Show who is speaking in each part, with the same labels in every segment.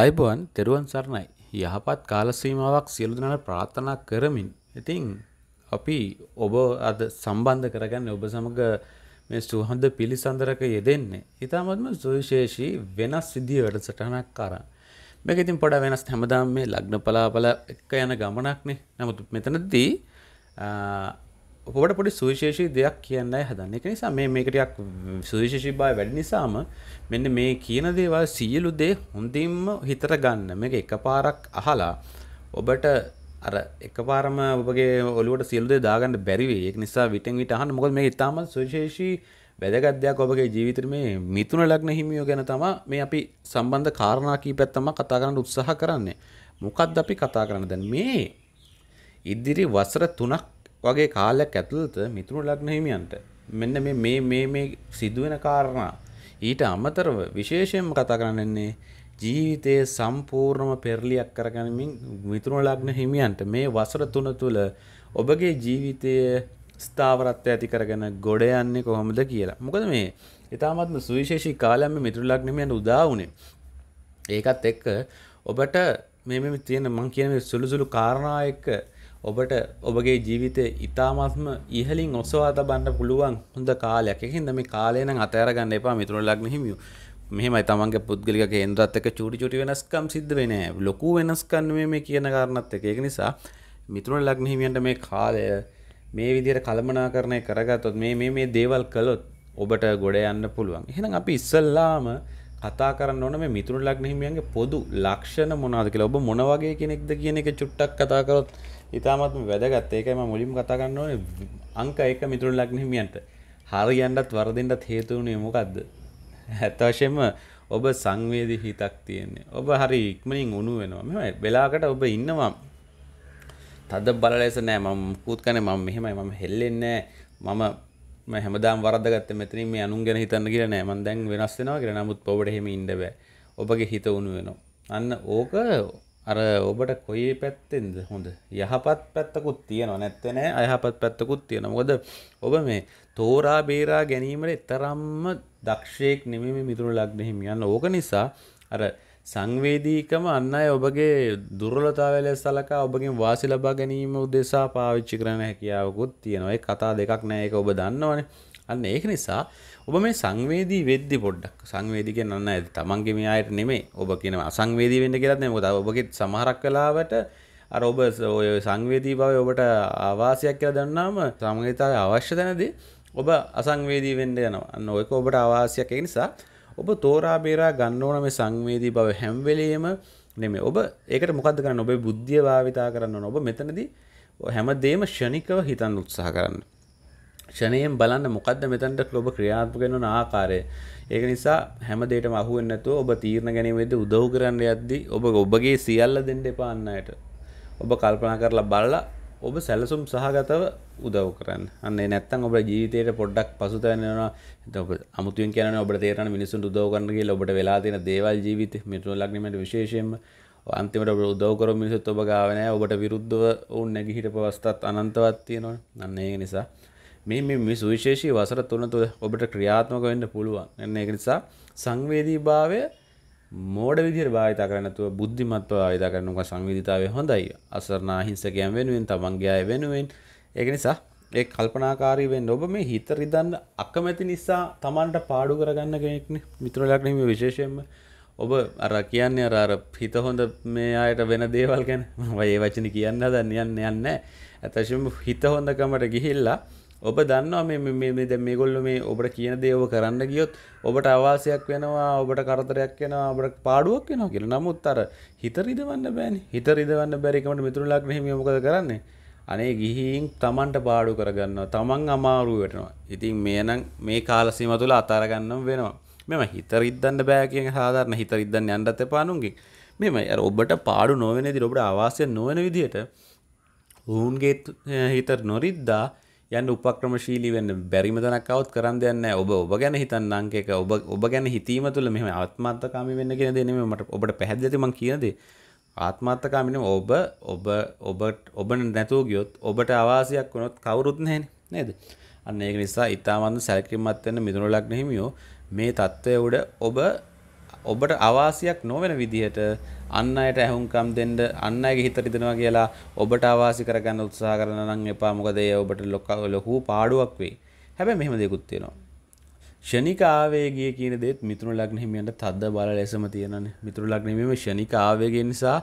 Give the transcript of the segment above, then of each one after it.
Speaker 1: අයිබුවන් තෙරුවන් සරණයි යහපත් කාලසීමාවක් සියලු දෙනාට ප්‍රාර්ථනා කරමින් ඉතින් අපි ඔබ අද සම්බන්ධ කරගන්න ඔබ සමග මේ සුහඳ පිළිසඳරක යෙදෙන්නේ ඉතාමත්ම සුවිශේෂී වෙනස් සිදිය වැඩසටහනක් අරන් මේක ඉතින් පොඩ වෙනස් හැමදාම මේ ලග්න පලාපල එක්ක යන ගමනක්නේ නමුත් මෙතනදී ඔකොට පොඩි සුවිශේෂී දෙයක් කියන්න හදන්න එක නිසා මේ මේකටයක් සුවිශේෂී බව වැඩි නිසාම මෙන්න මේ කියන දේවල් සියලු දේ හොඳින්ම හිතට ගන්න මේක එකපාරක් අහලා ඔබට අර එකපාරම ඔබගේ ඔලුවට සියලු දේ දාගන්න බැරි වෙයි ඒක නිසා විටෙන් විට අහන්න මොකද මේක ඉතාමත් සුවිශේෂී වැදගත් දෙයක් ඔබගේ ජීවිතේ මේ මිථුන ලග්න හිමියෝ ගැන තමයි මේ අපි සම්බන්ධ කාරණා කීපයක් තමයි කතා කරන්න උත්සාහ කරන්නේ මොකක්ද අපි කතා කරන්න දැන් මේ ඉදිරි වසර 3ක් වගේ කාලයක් ඇතුළත මිතුරු ලග්න හිමියන්ට මෙන්න මේ මේ මේ මේ සිදුවෙන කාරණා ඊට අමතරව විශේෂයෙන්ම කතා කරන්නේ ජීවිතයේ සම්පූර්ණම පෙරලියක් කරගනිමින් මිතුරු ලග්න හිමියන්ට මේ වසර තුන තුළ ඔබගේ ජීවිතයේ ස්ථාවරත්වය ඇති කරගෙන ගොඩ යන්නේ කොහොමද කියලා. මොකද මේ ඊටාත්ම සුවිශේෂී කාලයක් මේ මිතුරු ලග්න හිමියන්ට උදා වුණේ. ඒකත් එක්ක ඔබට මේ මේ තියෙන මං කියන සුළු සුළු කාරණා එක්ක ඔබට ඔබගේ ජීවිතය ඉතාමත්ම ඉහලින් ඔස්සවා තබන්න පුළුවන් හොඳ කාලයක් එකහින්ද මේ කාලයන අතෑරගන්න එපා මිතුරු ලක්න හිමිය මෙහමයි තමන්ගේ පුද්ගලික කේන්ද්‍රත්තක චුටි චුටි වෙනස්කම් සිද්ධ වෙන ලොකු වෙනස්කන්න මේ කියන කාරණත් එක ඒක නිසා මිතුරු ලක්න හිමියන්ට මේ කාලය මේ විදිර කළමනා කරණය කරගත්තොත් මේ මේ දේවල් කළොත් ඔබට ගොඩ යන්න පුළුවන් එහෙනම් අපි ඉස්සල්ලාම කතා කරන්න ඕන මේ මිතුරු ලග්න හිමියන්ගේ පොදු ලක්ෂණ මොනවාද කියලා ඔබ මොන වගේ කෙනෙක්ද කියන එක චුට්ටක් කතා කරොත් ඉතාමත් වැදගත් ඒකම මුලින් කතාගන්න ඕන අංක එක මිතුරු ලක්නහිමියන්ට හරි යන්ටත් වරදින්ටත් හේතුවනේ මොකක්ද ඇත්තවශයෙන්ම ඔබ සංවේදි හිතක් තියෙන්නේ ඔබ හරි ඉක්මනින් උුණු වෙනවා මෙම වෙලාකට ඔබ ඉන්නවා තද බල ලෙස නෑ මම පුත් කන මම මෙහෙමයි මම හෙල්ලෙන්නේ මම හැමදාම් වරදගත්ත මෙතන මේ අනුන් ගැන හිතන්න කිය නෑ මන් දැන් වෙනස් වෙනවා කියෙන නමුත් පොවට හෙම ඉඩබෑ ඔබගේ හිත උුණු වෙනවා අන්න ඕක අර ඔබට කොයි පැත්තෙන්ද හොඳ යහපත් පැත්තකුත් තියෙනවා නැත්තනෑ අයහපත් පැත්තකුත් තියෙන මොද ඔබ මේ තෝරා බේරා ගැනීමට එතරම්ම දක්ෂයෙක් නෙමම මිතුරු ලක්නහිමියන්න ඕක නිසා අර සංවේදීකම අන්න අය ඔබගේ දුර්ලතාවල සලකා ඔබගේ වාසි ලබා ගැනීම උදෙසා පාවිච්චි කරන හැකියාවකුත් තියෙනවා කතා දෙකක් නෑ එක ඔබ දන්නවනේ අන්න ඒක නිසා ඔබ මේ සංවේදී වෙද්දි පොඩ්ඩක් සංවේදී කියන්නේ නන්න ඇති. Tamange මේ ආයත නෙමෙයි. ඔබ කියන අසංවේදී වෙන්න කියලාත් නෙමෙයි. මොකද ඔබගේ සමහරක් වෙලාවට අර ඔබ ඔය සංවේදී භාවය ඔබට ආවාසයක් කියලා දන්නාම සංවේදීතාවය අවශ්‍ය තැනදී ඔබ අසංවේදී වෙන්න යනවා. අන්න ඔයක ඔබට ආවාසයක් ඒ නිසා ඔබ තෝරා බේරා ගන්න ඕන මේ සංවේදී භාවය හැම වෙලෙම නෙමෙයි. ඔබ ඒකට මොකද්ද කරන්නේ? ඔබේ බුද්ධිය භාවිතා කරන්න ඕන. ඔබ මෙතනදී හැමදේම ෂණිකව හිතන්න උත්සාහ කරන්න. ෂණයෙන් බලන්න මොකක්ද මෙතනට ක්ලොබ ක්‍රියාත්මක වෙන ආකාරය. ඒක නිසා හැම දෙයකම අහු වෙන්නේ නැතුව ඔබ තීරණ ගැනීමේදී උදව් කරන්න යද්දී ඔබ ඔබගේ සියල්ල දෙන්න එපා අන්නයට. ඔබ කල්පනා කරලා බලලා ඔබ සැලසුම් සහගතව උදව් කරන්න. අන්න ඒ නැත්තම් ඔබේ ජීවිතේට පොඩ්ඩක් පසුතැවෙන වෙනවා. ඔබ අමුතුවෙන් කියනවනේ ඔබට තේරෙන මිනිසුන්ට උදව් කරන්න කියලා ඔබට වෙලා තියෙන දේවල් ජීවිතේ මිතුරු ලග්නෙමෙන් විශේෂයෙන්ම අන්තිමට ඔබ උදව් කරපු මිනිස්සුත් ඔබ ගාව නැහැ. ඔබට විරුද්ධව වුන් නැගිහිටපු අවස්ථාත් අනන්තවත් තියෙනවනේ. අන්න ඒක නිසා මේ මේ සුවිශේෂී වසර තුන තුළ ඔබට ක්‍රියාත්මක වෙන්න පුළුවන් එන්න එක නිසා සංවේදී භාවය මෝඩ විදිර භාවිතා කරනතුව බුද්ධිමත්ව භාවිතා කරනවා සංවේදීතාවය හොඳයි අසරණ අහිංසකයන් වෙනුවෙන් තමන්ගේ අය වෙනුවෙන් ඒක නිසා ඒ කල්පනාකාරී වෙන්න ඔබ මේ හිත රිදන්න අකමැති නිසා තමන්ට පාඩු කරගන්න කෙනෙක්නේ මිතුරලක් නෙමෙයි විශේෂයෙන්ම ඔබ අර කියන්නේ අර අර හිත හොඳ මේ අයට වෙන දේවල් ගැන මම ඒ වචනේ කියන්න හදන්නේ යන්න යන්නේ නැහැ. ඇත්තටම හිත හොඳකමට ගිහිල්ලා ඔබ දන්නවා මේ දැ මේගොල්ල මේ ඔබට කියන දේව කරන්න ගියොත් ඔබට අවාසයක් වෙනවා ඔබට කරතරයක් වෙනවා ඔබට පාඩුවක් වෙනවා කියලා නමුත් අර හිත රිදවන්න බෑනේ හිත රිදවන්න බැරිකමට මිතුරුලක් මෙහෙම මොකද කරන්නේ අනේ ගිහින් තමන්ට පාඩු කරගන්නවා තමන් අමාරුව වෙනවා ඉතින් මේනම් මේ කාල සීම තුළ අතාරගන්නම වෙනවා මෙම හිත රිද්දන්න බෑ කියන සාධාරණ හිත රිද්දන්න යන්නත් එපා නුන්ගේ මෙම ඔබට පාඩු නොවෙන දි ඔබට අවාසය නොවන විදිහට ඔවුන්ගේ හිතර නොරිද්දා යන්න උපක්‍රමශීලී වෙන්න බැරිම තැනක්වත් කරන්න දෙයක් නැහැ. ඔබ ඔබ ගැන හිතන්න අංක එක ඔබ ඔබ ගැන හිතීම තුළ මෙහෙම ආත්මార్థකාමී වෙන්න කියන දේ නෙමෙයි මට ඔබට පැහැදිලිද මම කියන දේ. ආත්මార్థකාමී නෙමෙයි ඔබ ඔබ ඔබ ඔබ නැතුව ගියොත් ඔබට අවාසියක් වුණොත් කවුරුත් නැහැනේ. නේද? අන්න ඒක නිසා ඊටාමත් සැලකිලිමත් වෙන්න මිදුණු ලග්න හිමියෝ මේ தත්ත්වය උඩ ඔබ ඔබට අවාසියක් නොවන විදිහට අන්න අයට ඇහුම්කම් දෙන්න අන්න අයගේ හිත රිදෙනවා කියලා ඔබට අවාසි කරගන්න උත්සාහ කරන නම් එපා මොකද ඒ ඔබට ලොකු පාඩුවක් වෙයි. හැබැයි මෙහෙම දෙයක්ත් තියෙනවා. ෂණික ආවේගය කියන දේත් මිතුරු ලග්න හිමියන්ට තද්ද බල ලෙසම තියෙනනේ. මිතුරු ලග්න හිමියම ෂණික ආවේගය නිසා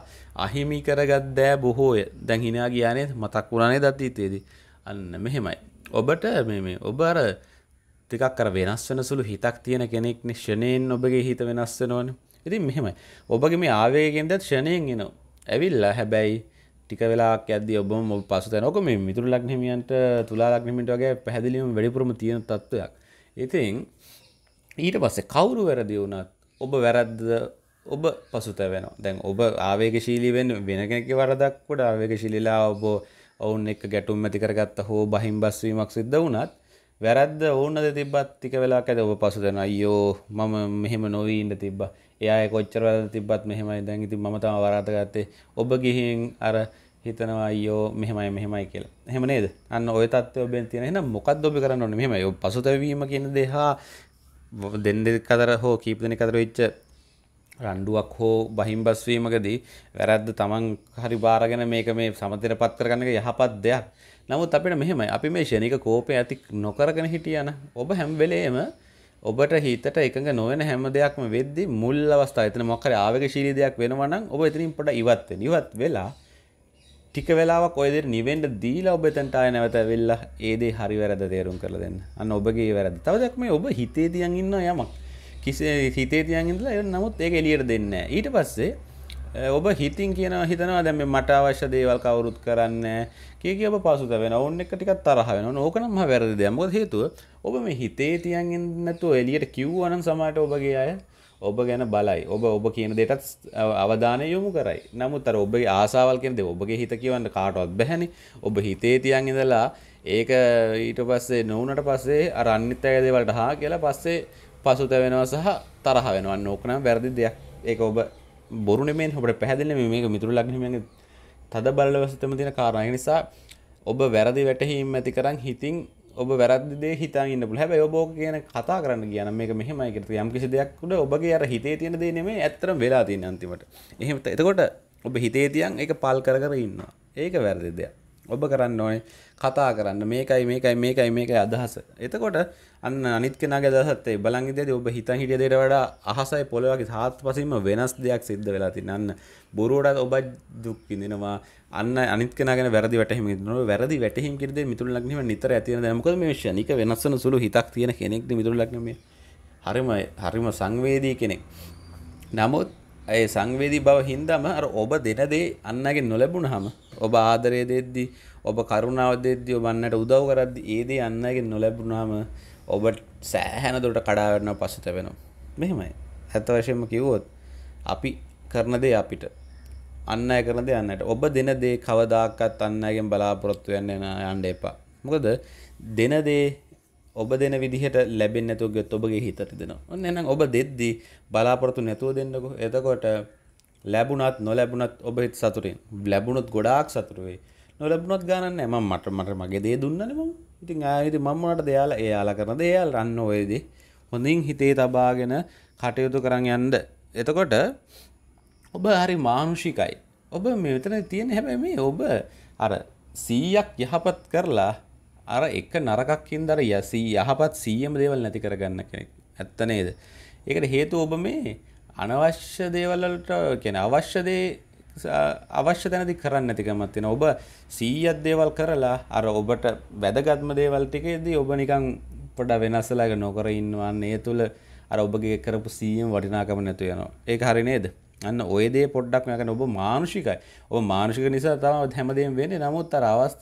Speaker 1: අහිමි කරගත් දෑ බොහෝය. දැන් hina ගියානේ මතක් වුණා නේද අතීතයේදී. අන්න මෙහෙමයි. ඔබට මේ මේ ඔබ අර ටිකක් අර වෙනස් වෙන සුළු හිතක් තියෙන කෙනෙක්නේ ෂණයෙන් ඔබගේ හිත වෙනස් වෙනවනේ. ඉතින් මෙහෙමයි ඔබගේ මේ ආවේගෙන්දත් ෂණයෙන් එනවා ඇවිල්ලා හැබැයි ටික වෙලාක් ඇද්දි ඔබම ඔබ පසුතැන ඔක මේ මිතුරු ලග්න හිමියන්ට තුලා ලග්න හිමියන්ට වගේ පැහැදිලිවම වැඩිපුරම තියෙන තත්ත්වයක්. ඉතින් ඊට පස්සේ කවුරු වැරදි වුණත් ඔබ වැරද්ද ඔබ පසුතැවෙනවා. දැන් ඔබ ආවේගශීලී වෙන්න වෙන කෙනෙක්ගේ වරදක් වඩ ආවේගශීලීලා ඔබ ඔවුන් එක්ක ගැටුම් ඇති කරගත්ත හෝ බහිම්බස් වීමක් සිද්ධ වුණත් වැරද්ද ඕනද තිබ්බත් ටික වෙලාවක් ඇද ඔබ පසුතැවෙනවා. අයියෝ මම මෙහෙම නොවී ඉන්න තිබ්බා. එයා කොච්චරවල තිබත් මෙහෙමයි දැන් ඉතින් මම තම වරාතගත්තේ ඔබ ගිහින් අර හිතනවා අයියෝ මෙහෙමයි මෙහෙමයි කියලා. එහෙම නේද? අන්න ওই தත්ත්වය ඔබෙන් තියෙන එහෙනම් මොකද්ද ඔබ කරන්න ඕනේ? මෙහෙමයි. ඔබ පසුතැවීම කියන දේ හා දෙන් දෙක අතර හෝ කීප දෙනෙක් අතර වෙච්ච රණ්ඩුවක් හෝ බහිම්බස් වීමකදී වැරද්ද Taman හරි බාරගෙන මේක මේ සමතේටපත් කරගන්න එක යහපත් දෙයක්. නමුත් අපිට මෙහෙමයි. අපි මේ ෂණික කෝපය ඇති නොකරගෙන හිටියන ඔබ හැම වෙලේම ඔබට හිතට එකඟ නොවන හැම දෙයක්ම වෙද්දි මුල් අවස්ථාව එතන මොකක් හරි ආවේගශීලී දෙයක් වෙනවා නම් ඔබ එතනින් පොඩ ඉවත් වෙන්න. ඉවත් වෙලා ටික වෙලාවක් ඔය දෙයට නිවෙන්න දීලා ඔබ එතනට ආය නැවත වෙලා ඒ දේ හරි වැරද්ද තේරුම් කරලා දෙන්න. අන්න ඔබගේ වැරද්ද. තව දෙයක් මේ ඔබ හිතේ තියන් ඉන්න යමක්. කිසි හිතේ තියන් ඉඳලා නමුත් ඒක එළියට දෙන්නේ නැහැ. ඊට පස්සේ ඔබ හිතින් කියන හිතනවා දැම මට අවශ්‍ය දේවල් කවුරුත් කරන්න කියක ඔබ පසුත වෙන ඔන්න එක ටිකත් තරහවෙන ඕකනම්ම වැරදි දැමොත් හේතුව ඔබ මේ හිතේ තියන්ගෙන් නැතු එලියට කිව්වනන් සමට ඔබගේ අය ඔබ ගැන බලයි ඔබ ඔබ කියන දෙටත් අවධානය යොමු කරයි නමුත් අර ඔබගේ ආසාවල් කෙනෙද ඔබගේ හිත කියවන්න කාටවත් බැහැනි ඔබ හිතේ තියන් ඉඳලා ඒක ඊට පස්සේ නොවනට පස්සේ අර අනිත් අය දේවල්ට හා කියලා පස්සේ පසුත වෙනවා සහ තරහ වෙනවා ඕකනම් වැරදි දෙයක් ඒක ඔබ බොරු නෙමෙයි අපිට පැහැදිලි මේක මිතුරු ලග්න හිමියන්ගේ තද බලවසිතම තියෙන කාරණා. නිසා ඔබ වැරදි වැටහීම් ඇති කරන් හිතින් ඔබ වැරදි දේ හිතන් ඉන්න පුළුවන්. හැබැයි ඔබ ඕක කියන කතා කරන්න කියන මේක මෙහෙමයි කියලා. යම් කිසි දෙයක් උඩ ඔබගේ අර හිතේ තියෙන දේ නෙමෙයි ඇත්තටම වෙලා තියෙන අන්තිමට. එහෙම එතකොට ඔබ හිතේ තියන් ඒක පල් කර කර ඉන්නවා. ඒක වැරදි දෙයක්. ඔබ කරන්න ඕනේ කතා කරන්න මේකයි මේකයි මේකයි මේකයි අදහස. එතකොට අන්න අනිත් කෙනාගේ අදහසත් ඒ බලන් ඉඳදී ඔබ හිතන් හිටිය දේට වඩා අහසයි පොළොවගේ සාත්පසින්ම වෙනස් දෙයක් සිද්ධ වෙලා තියෙන. අන්න බොරුවටත් ඔබ දුක් විඳිනවා. අන්න අනිත් කෙනා ගැන වැරදි වැටහීම් හිතනවා. වැරදි වැටහීම් කිරි දේ මිතුරු ලග්නෙම නිතර ඇති වෙන දේ. මොකද මේ ශනික වෙනස් වෙන සුළු හිතක් තියෙන කෙනෙක්ද මිතුරු ලග්නෙම. හරිම හරිම සංවේදී කෙනෙක්. නමුත් ඇය සංවේදී බව හින්දම අර ඔබ දෙන දේ අන්නගේ නොලැබුණහම ඔබ ආදරය දෙද්දි ඔබ කරුණාව දෙද්දි ඔබ අන්නට උදව් කරද්දි ඒ දේ අන්නගේ නොලැබුණාම ඔබ සෑහෙන දුරට කඩා වැටෙනව පසුත වෙනවා. මෙහෙමයි. ඇත්ත වශයෙන්ම කිව්වොත් අපි කරන දේ අපිට අන්න අය කරන දේ අන්නට ඔබ දෙන දේ කවදාකවත් අන්නගෙන් බලාපොරොත්තු වෙන්න යන්න එපා. මොකද දෙන දේ ඔබ දෙන විදිහට ලැබෙන් නැතුවගත් ඔබගේ හිතට දෙෙන ඔන්න එනම් ඔබ දෙද්දී බලාපොරතු නැතුව දෙන්නකු එතකොට ලැබුණත් නොලැබුණත් ඔබහිත් සතුරින් ලැබුණොත් ගොඩාක් සතුරුවේ නොලැබුණොත් ගානන්න එම මට මට මගේ දේ දුන්නනම ඉතින් ආයති මම්මට දෙයාලා එයාලා කරන දෙයාල් රන්න ඔයදී හොඳින් හිතේ තබාගෙන කටයුතු කරන්න යන්ද එතකොට ඔබ හරි මානුෂිකයි ඔබ මෙතන තියෙන හැබැ මේ ඔබ අර සීයක් යහපත් කරලා අර එක නරකක්කින් දර යසී යහපත් සීයම දේවල් නැති කරගන්න කෙනෙක් ඇත්ත නේද ඒකට හේතු ඔබ මේ අනවශ්‍ය දේවල්ලට කියන අවශ්‍ය දේ අවශ්‍ය තැනදි කරන්න නැතිකමක් තියෙනවා. ඔබ 100ක් දේවල් කරලා අර ඔබට වැදගත්ම දේවල් ටිකේදී ඔබ නිකන් පොඩ වෙනස්ලා නොකර ඉන්නවා. ඒ තුල අර ඔබගේ කරපු 100ම වටිනාකම නැතු වෙනවා. ඒක හරි නේද? අන්න ඔය දේ පොඩ්ඩක් යකන ඔබ මානුෂිකයි ඔබ මානුෂික නිසා තම හැමදේම වෙන්නේ නමුත් අර අවස්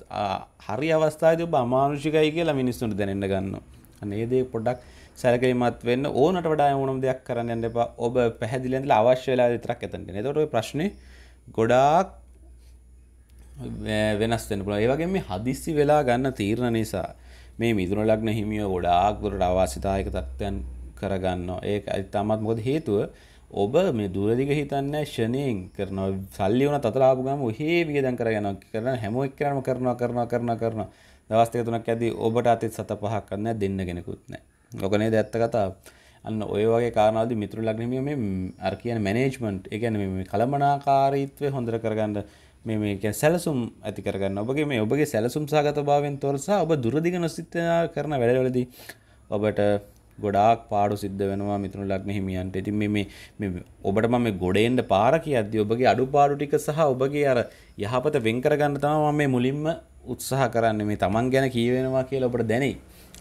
Speaker 1: හරි අවස්ථාවේදී ඔබ අමානුෂිකයි කියලා මිනිස්සුන්ට දැනෙන්න ගන්නවා අන්න ඒ දේ පොඩ්ඩක් සැලකිලිමත් වෙන්න ඕනට වඩා ඕනම දෙයක් කරන්න යන්න එපා ඔබ පැහැදිලි ඇඳලා අවශ්‍ය වෙලාව විතරක් එතනට එන්න එතකොට ওই ප්‍රශ්නේ ගොඩාක් වෙනස් වෙන්න පුළුවන් ඒ වගේම මේ හදිස්සි වෙලා ගන්න තීරණ නිසා මේ මිදුන ලග්න හිමියෝ ගොඩාක් දුරට අවාසිතායක තත්ත්වයන් කරගන්නවා ඒක තමත් මොකද හේතුව ඔබ මේ දුරදිග හිතන්න ෂණයෙන් කරන සල්ලි වන තලාපු ගම ඔහේ වියදන් කරගෙන කරන හැම එක්කරම කරනවා කරනවා කරනවා කරනවා දවස් දෙක තුනක් ඇද්දී ඔබට අතිත් සත පහක් කරන්න දෙන්න කෙනෙකුත් නැහැ. ඔක නේද ඇත්ත කතාව. අන්න ඔය වගේ කාරණාවදී මිතුරු ලග්නමිය මේ අර කියන මැනේජ්මන්ට් ඒ කියන්නේ මේ කලමනාකාරීත්වය හොඳට කරගන්න මේ මේ කියන්නේ සැලසුම් ඇති කරගන්න ඔබගේ මේ ඔබගේ සැලසුම් සහගත භාවයෙන් තොරසා ඔබ දුරදිග නොසිතා කරන වැඩවලදී ඔබට ගොඩාක් පාඩු සිද්ධ වෙනවා මිතුරු ලග්න හිමියන්ට. ඉතින් මේ මේ මේ ඔබට මම මේ ගොඩේන්න පාර කියද්දී ඔබගේ අඩුපාඩු ටික සහ ඔබගේ අර යහපත වෙන් කරගන්න තමයි මම මේ මුලින්ම උත්සාහ කරන්නේ. මේ Taman ගැන කී වෙනවා කියලා ඔබට දැනෙයි.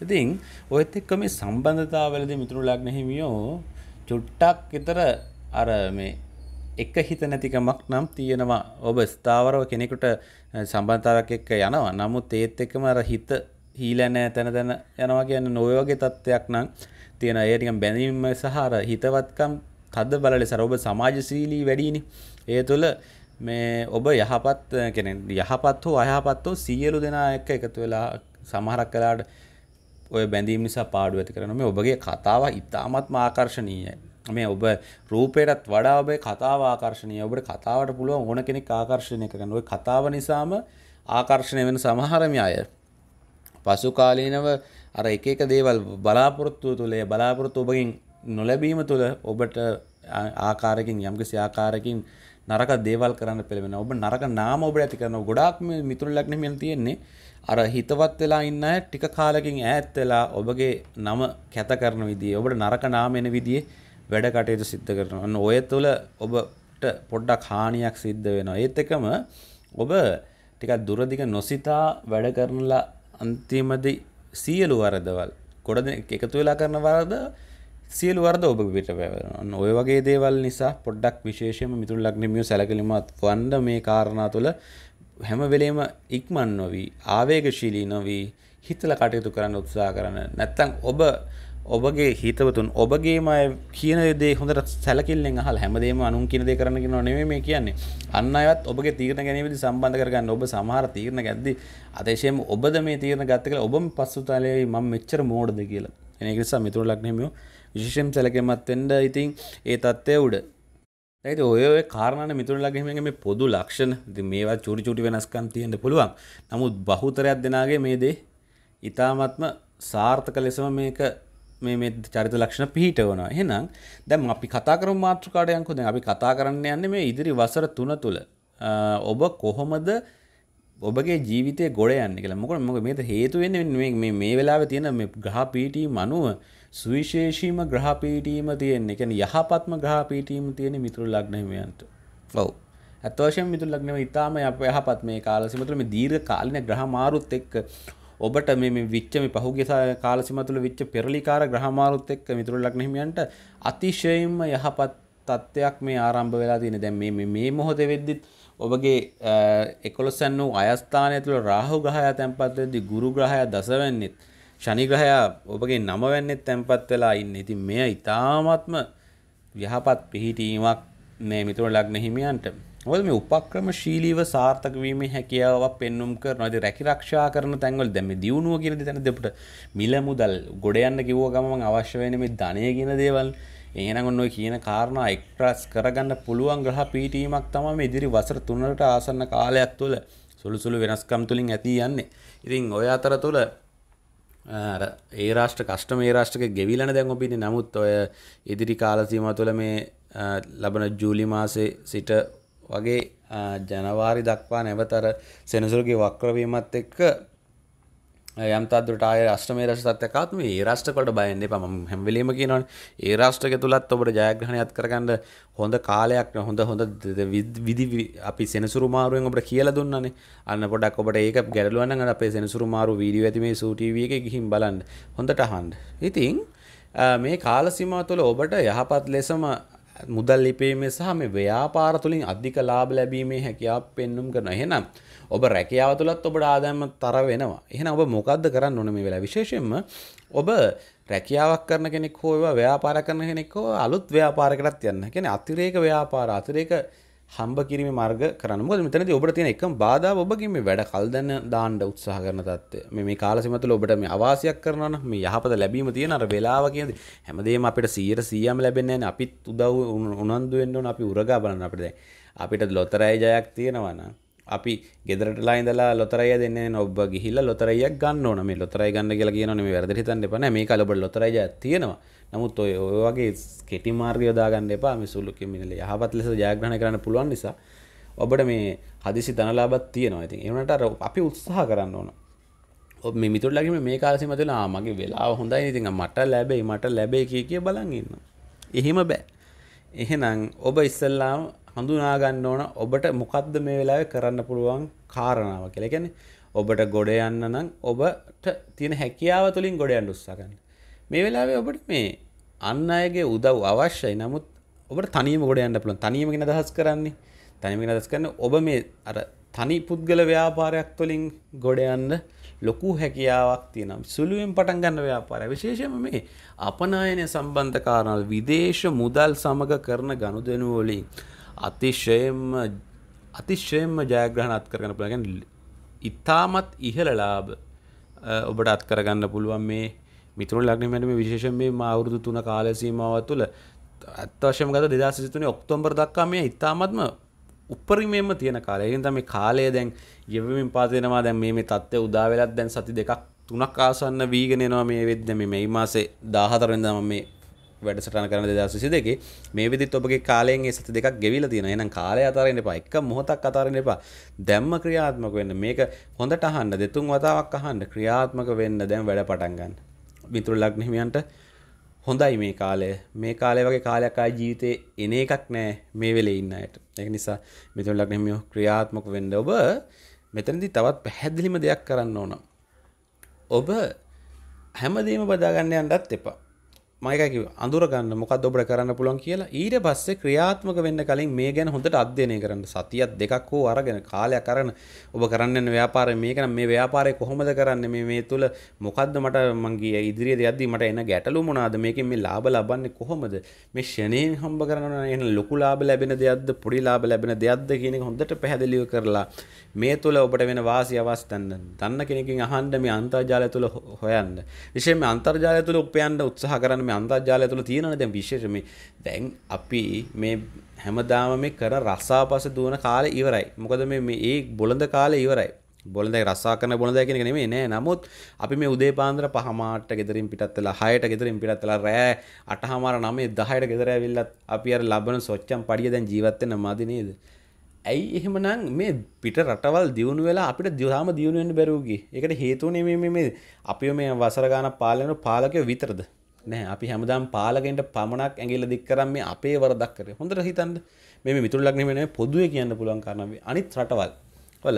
Speaker 1: ඉතින් ඔයත් එක්ක මේ සම්බන්ධතාවවලදී මිතුරු ලග්න හිමියෝ චුට්ටක් විතර අර මේ එක හිත නැතිකමක් නම් තියෙනවා. ඔබ ස්ථාවරව කෙනෙකුට සම්බන්ධතාවක් එක්ක යනවා. නමුත් ඒත් එක්කම අර හිත හීලනෑ තැන තැන යනවා කියන්න නොයෝගේ තත්ත්වයක් නම් තියෙන ඒටිකම් බැඳීම සහර හිතවත්කම් තද බල ලෙසර ඔබ සමාජශීලී වැඩීනි ඒ තුළ මේ ඔබ යහපත් කෙන යහපත් හෝ අයහපත් හෝ සියලු දෙනා එක්ක එකතු වෙලා සමහරක් කලාට ඔය බැඳීම් නිසා පාඩු ඇති කරන මේ ඔබගේ කතාව ඉතාමත් ආකර්ශණීයයි මේ ඔබ රූපයටත් වඩා ඔබේ කතාව ආකර්ශණය ඔබට කතාවට පුළුවන් ඕන කෙනෙක් ආකර්ශණය කරන්න ඔය කතාව නිසාම ආකර්ශණය වෙන සමහරම අය පසු කාලීනව අර එක එක දේවල් බලාපොරොත්තුව තුළේ බලාපොරොත්තු ඔබගෙන් නොලැබීම තුළ ඔබට ආකාරකින් යම්කිසි ආකාරකින් නරක දේවල් කරන්න පෙළවෙන ඔබ නරක නාම ඔබට ඇති කරන ගොඩාක්ම මිතුරුලක්න මෙන් තියෙන්නේ අර හිතවත් වෙලා ඉන්න අය ටික කාලකින් ඈත් වෙලා ඔබගේ නම කැත කරන විදිහේ ඔබට නරක නාම එන විදිහේ වැඩ කටයුතු සිද්ධ කරනවා. අන්න ඔය තුළ ඔබට පොඩ්ඩක් හානියක් සිද්ධ වෙනවා. ඒත් එකම ඔබ ටිකක් දුරදිග නොසිතා වැඩ කරනලා අන්තිමදී සියලු වරදවල් ගොඩ එකතු වෙලා කරන වරද සියලු වරද ඔබ පිට පැවරන ඔය වගේ දේවල් නිසා පොඩ්ඩක් විශේෂම මිතුරු ලග්නමියෝ සැලකිලිමත් වන්න මේ කාරණා තුළ හැම වෙලේම ඉක්මන් නොවී ආවේගශීලී නොවී හිතලා කටයුතු කරන්න උත්සාහ කරන නැත්නම් ඔබ ඔබගේ හිතවතුන් ඔබගේම කියන දේ හොඳට සැලකිල්ලෙන් අහලා හැමදේම අනුන් කියන දේ කරන්න කියනවා නෙමෙයි මේ කියන්නේ. අන් අයත් ඔබගේ තීරණ ගැනීමදී සම්බන්ධ කරගන්න ඔබ සමහර තීරණ ගත්තදී අතේශයෙන්ම ඔබද මේ තීරණ ගත්ත කියලා ඔබම පසුතලයේ මම මෙච්චර මෝඩද කියලා. එන එක නිසා මිතුරු ලග්නෙමියෝ විශේෂයෙන් සැලකෙමත් වෙන්න ඉතින් ඒ தත්ත්වය උඩ. ඒත් ඔය ඔය කාරණාන මිතුරු ලග්නෙමියන්ගේ මේ පොදු ලක්ෂණ ඉතින් මේවා චූටි චූටි වෙනස්කම් තියෙන්න පුළුවන්. නමුත් බහුතරයක් දෙනාගේ මේ දේ ඊ타ත්ම සාර්ථක ලෙසම මේක මේ චරිත ලක්ෂණ පිහිටවන එහෙනම් දැම් අපි කතාකර මාත්‍රකාඩයන්කොද අපි කතා කරන්න යන්න මේ ඉදිරි වසර තුන තුළ ඔබ කොහොමද ඔබගේ ජීවිතය ගොඩ යන්න කියලා මොකට මොක මේත හේතුවෙන්න මේ වෙලාව තියෙන මේ ග්‍රහපීටීම අනුව සුවිශේෂීම ග්‍රහපීටීම තියෙන් එකන යහපත්ම ග්‍රහපීටීම තියෙන මිතුරු ලක්නමයන්ට ඔව් ඇත්වශයෙන් මිතුර ලක්නම ඉතාම අප යහපත් මේ කාල සිමතුරම දීර්ඝ කාලින ග්‍රහ මාරුත් එක්ක ඔබට මේ විච්ච මේ පහුගිය කාලසීම තුළ විච්ච පෙරලිකාර ග්‍රහමාරුත් එක්ක මිතුරු ලග්න හිමියන්ට අතිශයින්ම යහපත් තත්ත්වයක් මේ ආරම්භ වෙලා තියෙන. දැන් මේ මේ මොහොතේ වෙද්දිත් ඔබගේ 11න් වූ අයස්ථානය තුළ රාහු ග්‍රහය තැන්පත් වෙද්දී ගුරු ග්‍රහය දසවැන්නේත් ශනි ග්‍රහය ඔබගේ 9 වෙන්නේත් තැන්පත් වෙලා ඉන්නේ. ඉතින් මෙය ඊ타ත්ම යහපත් පිහිටීමක් මේ මිතුරු ලග්න හිමියන්ට ඔල් මේ උපක්‍රම ශීලීව සාර්ථකවීමේ හැකියාවක් පෙන්නුම් කරනවා. ඉතින් රැකිරක්ෂා කරන තැන්වල දැන් මේ දියුණුව කියන දේ තැන දෙපට මිල මුදල් ගොඩ යන්න කිව්ව ගමන් අවශ්‍ය වෙන මේ ධනය කියන දේවල් එහෙනම් ඔන්න ඔය කියන කාරණා එක්ස්ට්‍රාස් කරගන්න පුළුවන් ග්‍රහ පීඨීමක් තමයි මේ ඉදිරි වසර 3කට ආසන්න කාලයක් තුළ සුළු සුළු වෙනස්කම් තුලින් ඇති යන්නේ. ඉතින් ඔය අතරතුර ඒ රාෂ්ට්‍ර කෂ්ටම ඒ රාෂ්ට්‍රක ගෙවිලන දැන් ඔබින්නේ නමුත් ඔය ඉදිරි කාල සීමාව තුළ මේ ලබන ජූලි මාසේ සිට වගේ ජනවාරි දක්වා නැවතර සෙනසුරුගේ වක්‍රවීමත් එක්ක යම්තදුරට ආය රෂ්ටමේ රෂ තත්යකාත්ම ඒ රෂ්ටකොට බයන්නේ පම හැම්වලීම කියනවන ඒ රාෂ්ටක තුළත් ඔබට ජයග්‍රහණයත් කරගන්න හොඳ කාලයක් හොඳ හොඳ විදි අපි සෙනසුරු මාරුවෙන් ඔබට කියල දුන්නන්නේ අන්න පොඩක් ඔබට ඒක ගැරලුවන්න අපේ සෙනසුරු මාරු වීඩිය ඇතිමේ සූටීවිය එක ගිහිම් බලන්න හොඳට හන්ඩ ඉතිං මේ කාලසිමා තුළ ඔබට යහපත් ලෙසම මුදල් ලිපීමේ සහ මේ ව්‍යාපාර තුළින් අධික ලාභ ලැබීමේ හැකියාව පෙන්눔 කරන. එහෙනම් ඔබ රැකියාව තුළත් ඔබට ආදායම තර වෙනවා. එහෙනම් ඔබ මොකද්ද කරන්න ඕන මේ වෙලාව? විශේෂයෙන්ම ඔබ රැකියාවක් කරන කෙනෙක් හෝ ඒවා ව්‍යාපාර කරන කෙනෙක් හෝ අලුත් ව්‍යාපාරකටත් යන්න. කියන්නේ අතිරේක ව්‍යාපාර අතිරේක හම්බ කිරීම මාර්ග කරන්න මොකද මෙතනදී ඔබට තියෙන එකම බාධාව ඔබගේ මේ වැඩ කල් දැන්න දාන්න උත්සාහ කරන தත්ත්වය. මේ මේ කාලසීම තුළ ඔබට මේ අවාසියක් කරනවා නම් මේ යහපත ලැබීම තියෙන අර වේලාව කියන්නේ හැමදේම අපිට 100%ම ලැබෙන්නේ නැහැ. අපිත් උදව් උනන්දු වෙන්න ඕන අපි උරගා බලන්න අපිට දැන්. අපිට ලොතරැයි ජයක් තියෙනවා නම් අපි ගෙදරටලා ඉඳලා ලොතරය දෙන්න ඔබ ගිහිල්ලා ලොතරයක් ගන්න ඕන මේ ලොතරයි ගන්න කියලා කියනනේ මේ වැරදි හිතන්න එපා නෑ මේක ඔබ ලොතරය තියෙනවා නමුත් ඔය ඔය වගේ කෙටි මාර්ගය යොදාගන්න එපා මේ සුළු කිමිනල යහපත් ලෙස ජයග්‍රහණය කරන්න පුළුවන් නිසා ඔබට මේ හදිසි ධනලාභත් තියෙනවා. ඉතින් ඒ වුණාට අර අපි උත්සාහ කරන්න ඕන. ඔබ මේ මිතුරු ළඟ මේ කාලසීම තුළ ආ මගේ වෙලාව හොඳයි ඉතින් මට ලැබෙයි මට ලැබෙයි කිය කිය බලන් ඉන්නවා. එහෙම බෑ. එහෙනම් ඔබ ඉස්සෙල්ලාම හඳුනා ගන්න ඕන ඔබට මොකද්ද මේ වෙලාවේ කරන්න පුළුවන් කාරණාව කියලා. ඒ කියන්නේ ඔබට ගොඩ යන්න නම් ඔබට තියෙන හැකියාව තුළින් ගොඩ යන්න උත්සාහ ගන්න. මේ වෙලාවේ ඔබට මේ අන්න අයගේ උදව් අවශ්‍යයි නමුත් ඔබට තනියම ගොඩ යන්න පුළුවන් තනියමගෙන අදහස් කරන්නේ තනියමගෙන අදහස් කරන ඔබ මේ අර තනි පුද්ගල ව්‍යාපාරයක් තුළින් ගොඩ යන්න ලොකු හැකියාවක් තියෙනම් සුළුවෙන් පටන් ගන්න ව්‍යාපාරය විශේෂයෙන්ම මේ අපනායනය සම්බන්ධ කාරණා විදේශ මුදල් සමග කරන ගනුදෙනු වලින් අතිශයෙන්ම අතිශයෙන්ම ජයග්‍රහණ අත් කරගන්න පුළුවන්. ඉතාමත් ඉහළ ලාභ ඔබට අත් කරගන්න පුළුවන් මේ මිතුර ලක්නමට මේ විශේෂෙන් මේ අවුරුදු තුන කාලසීමාව තුළ අත්වශයම ගත දෙදා සිතුනේ ඔක්තොම්බර් දක්කා මේ ඉතාමත්ම උපරිමේම තියෙන කාලයගෙන් තම කාලය දැන් යෙවමින් පාතිෙනවා දැන් මේ තත්ත්වය උදාවෙලත් දැන් සති දෙකක් තුනක් ආසන්න වීගෙනනවා මේ වෙද්ද මේ මාසේ දාහතරෙන්දම මේ වැඩසටන කරන දෙදා සිසි දෙකේ මේ විදිත් ඔබගේ කාලයෙන් ඒ සති දෙකක් ගෙවිල තියෙන එනම් කාලය අතාරන්න එපා එක මොහොතක් අතාරන්න එපා දැම්ම ක්‍රියාත්මක වෙන්න මේක හොඳට අහන්න දෙතුන් වතාවක් අහන්න ක්‍රියාත්මක වෙන්න දැන් වැඩ පටන්ගන්න මිතුරු ලග්න හිමියන්ට හොඳයි මේ කාලය මේ කාලය වගේ කාලයක් ආයි ජීවිතේ එන එකක් නෑ මේ වෙලේ ඉන්න අයට. ඒක නිසා මෙතන ලග්න හිමියෝ ක්‍රියාත්මක වෙන්න ඔබ මෙතනදී තවත් පැහැදිලිම දෙයක් කරන්න ඕන. ඔබ හැමදේම බදා ගන්න යන්නත් එපා. මයකකි අඳුරගන්න මොකක් ඔබට කරන්න පුළන් කියලා ඊට පස්සේ ක්‍රියාත්මක වෙන්න කලින් මේ ගැන හොඳට අධ්‍යයනය කරන්න සතියක් දෙකක් හෝ අරගෙන කාලයක් කරන ඔබ කරන්න ව්‍යාපාරය මේකන මේ ව්‍යාපාරය කොහොමද කරන්න මේ මේ තුළ මොකක්ද මට මගේ ඉදිරියේ යද්දී මට එන ගැටලු මොනාද මේකෙන් මේ ලාභ ලබන්නේ කොහොමද මේ ෂණයෙන් හම්බ කරනවා එන ලොකු ලාභ ලැබෙන දෙයක්ද පොඩි ලාභ ලැබෙන දෙයක්ද කියන එක හොඳට පැහැදිලිව කරලා මේ තුළ ඔබට වෙන වාසි අවස්ථන්න දන්න කෙනකින් අහන්න මේ අන්තර්ජාලය තුළ හොයන්න විශේෂයෙන්ම අන්තර්ජාලය තුළ උපයන්න උත්සාහ කරන්න අන්තර්ජාලය තුළ තියෙනවනේ දැන් විශේෂ මේ දැන් අපි මේ හැමදාම මේ කරන රසාපස දුවන කාලේ ඉවරයි. මොකද මේ මේ ඒ බොළඳ කාලේ ඉවරයි. බොළඳයි රස්සා කරන බොළඳයි කියන එක නෙමෙයි නෑ. නමුත් අපි මේ උදේ පාන්දර පහමාට ගෙදරින් පිටත් වෙලා 6ට ගෙදරින් පිටත් වෙලා රෑ 8හමාර 9 10ට ගෙදර ඇවිල්ලත් අපි අර ලබන සොච්චම් පඩිය දැන් ජීවත් වෙන්න මදි නේද? ඇයි එහෙමනම් මේ පිට රටවල් දියුණු වෙලා අපිට දිහාම දියුණු වෙන්න බැරුවගේ ඒකට හේතුව නෙමෙයි මේ අපි මේ වසර ගානක් පාලන පාලකයෝ විතරද නෑ අපි හැමදාම් පාලකෙන්ට පමණක් ඇඟිල්ල දික් කරන් මේ අපේ වරදක් කරේ. හොඳට හිතන්න. මේ මේ මිතුරු ලග්නෙ නෙමෙයි පොදුවේ කියන්න පුළුවන් කාරණා මේ අනිත් රටවල් වල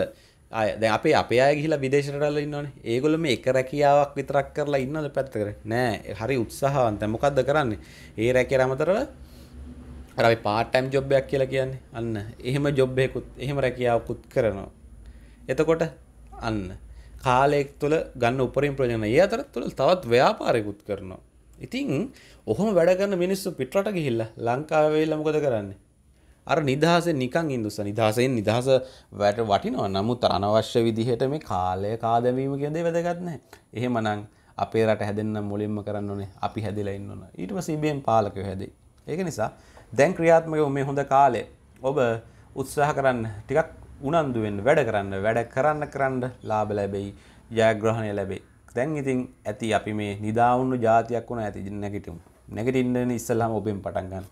Speaker 1: අය දැන් අපේ අපේ අය ගිහිලා විදේශ රටවල ඉන්නවනේ. ඒගොල්ලෝ මේ එක රැකියාවක් විතරක් කරලා ඉන්නවද පැත්තකට? නෑ. හරි උත්සාහවන්ත. මොකද්ද කරන්නේ? ඒ රැකියාව අමතරව අර අපි part time job එකක් කියලා කියන්නේ. අන්න එහෙම job එකකුත් එහෙම රැකියාවකුත් කරනවා. එතකොට අන්න කාලය තුළ ගන්න උපරිම ප්‍රයෝජන. ඒ අතර තුළ තවත් ව්‍යාපාරයකුත් කරනවා. ඉතින් ඔහොම වැඩගන්න මිනිස්සු පිටරට ගිහිල්ල ලංකාවෙල්ල මොකද කරන්න අර නිදහස නිකං ඉදුස නිදහසයෙන් නිදහස වැට වටිනවා නමුත් අනවශ්‍ය විදිහට මේ කාලය කාදවීම කියදේ වැදගත්නෑ එහෙමනං අපේ රට හැදන්න මුලින්ම කරන්න ඕනේ අපි හැදිලා ඉන්න ඕන ඊට පසීබයෙන් පාලකව හැදේ ඒක නිසා දැන් ක්‍රියාත්මක මේ හොඳ කාලේ ඔබ උත්සාහ කරන්න ටිකක් උනන්දුවෙන් වැඩ කරන්න වැඩ කරන්න කරන්න ලාභ ලැබෙයි ජයග්‍රහණය ලැබෙයි දැන් ඉතින් ඇති අපි මේ නිදාවුණු ජාතියක් වුණ ඇති නැගිටමු. නැගිටින්න ඉස්සෙල්ලාම ඔබෙන් පටන් ගන්න.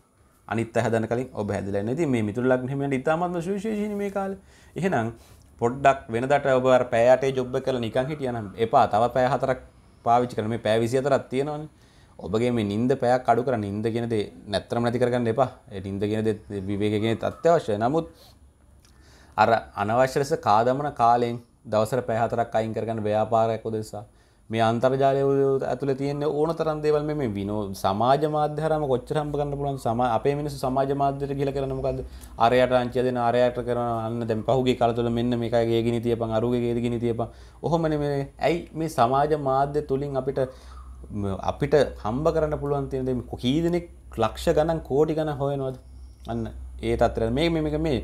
Speaker 1: අනිත් හැදන කලින් ඔබ හැදලා ඉන්නේ. ඉතින් මේ මිතුරු ලග්න හිමියන්ට ඉතාමත්ම සුවිශේෂී මේ කාලේ. එහෙනම් පොඩ්ඩක් වෙනදාට ඔබ අර පැය 8 ජොබ් එක කරලා නිකන් හිටියනම් එපා. තව පැය 4ක් පාවිච්චි කරන්න. මේ පැය 24ක් තියෙනවනේ. ඔබගේ මේ නිින්ද පැයක් අඩු කරලා නිින්ද කියන දේ නැත්තරම නැති කරගන්න එපා. ඒ නිින්ද කියන දේ විවේකයේ කියන අත්‍යවශ්‍යයි. නමුත් අර අනවශ්‍ය ලෙස කාදමන කාලෙන් දවසට පැය 4ක් අයින් කරගන්න ව්‍යාපාරයක් උදෙසා මේ අන්තර්ජාලය ඇතුළ තියෙන ඕන තරම් දේවල් මේ විනෝ සමාජ මාධ්‍යරම කොච්චර හම්බ කරන්න පුළුවන් සමා අපේ මිනිස්සු සමාජ මාධ්‍යයට ගිහලා කරන මොකද්ද අරයට අංචිය දෙන අරයට කරන අන්න දැන් පහුගිය කාල තුළ මෙන්න මේකයි ගේ ගිනි තියපන් අරුගේ ගේ ගිනි තියපන් ඔහොමනේ මේ ඇයි මේ සමාජ මාධ්‍ය තුලින් අපිට අපිට හම්බ කරන්න පුළුවන් තියෙන දේ කී දෙනෙක් ලක්ෂ ගණන් කෝටි ගණන් හොයනවද අන්න ඒ තත්ත්වය මේ මේක මේ